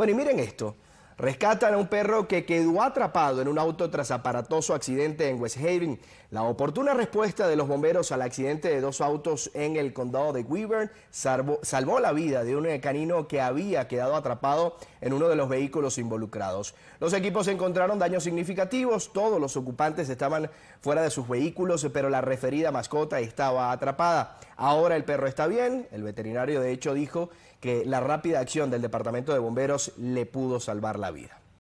Bueno, y miren esto. Rescatan a un perro que quedó atrapado en un auto tras aparatoso accidente en West Haven. La oportuna respuesta de los bomberos al accidente de dos autos en el condado de Weaver salvó, salvó, la vida de un canino que había quedado atrapado en uno de los vehículos involucrados. Los equipos encontraron daños significativos, todos los ocupantes estaban fuera de sus vehículos, pero la referida mascota estaba atrapada. Ahora el perro está bien. El veterinario de hecho dijo que la rápida acción del Departamento de Bomberos le pudo salvar la vida.